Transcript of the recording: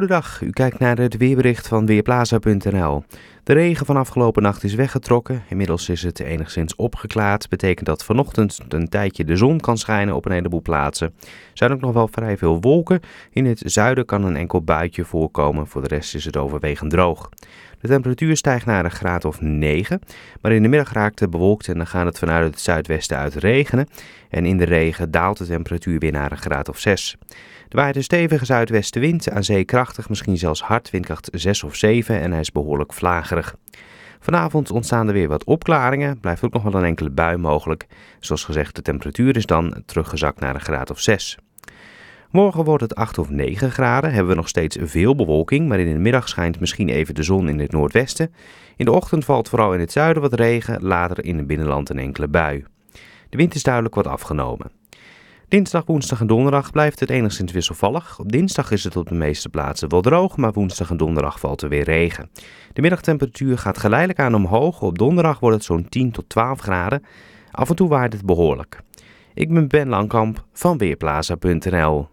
Goedendag, u kijkt naar het weerbericht van Weerplaza.nl. De regen van afgelopen nacht is weggetrokken. Inmiddels is het enigszins opgeklaard. Betekent dat vanochtend een tijdje de zon kan schijnen op een heleboel plaatsen. Er zijn ook nog wel vrij veel wolken. In het zuiden kan een enkel buitje voorkomen. Voor de rest is het overwegend droog. De temperatuur stijgt naar een graad of 9, maar in de middag raakt het bewolkt en dan gaat het vanuit het zuidwesten uit regenen. En in de regen daalt de temperatuur weer naar een graad of 6. Er waait een stevige zuidwestenwind, aan zee krachtig, misschien zelfs hard, windkracht 6 of 7 en hij is behoorlijk vlagerig. Vanavond ontstaan er weer wat opklaringen, blijft ook nog wel een enkele bui mogelijk. Zoals gezegd, de temperatuur is dan teruggezakt naar een graad of 6. Morgen wordt het 8 of 9 graden, hebben we nog steeds veel bewolking, maar in de middag schijnt misschien even de zon in het noordwesten. In de ochtend valt vooral in het zuiden wat regen, later in het binnenland een enkele bui. De wind is duidelijk wat afgenomen. Dinsdag, woensdag en donderdag blijft het enigszins wisselvallig. Op dinsdag is het op de meeste plaatsen wel droog, maar woensdag en donderdag valt er weer regen. De middagtemperatuur gaat geleidelijk aan omhoog. Op donderdag wordt het zo'n 10 tot 12 graden. Af en toe waait het behoorlijk. Ik ben Ben Langkamp van Weerplaza.nl.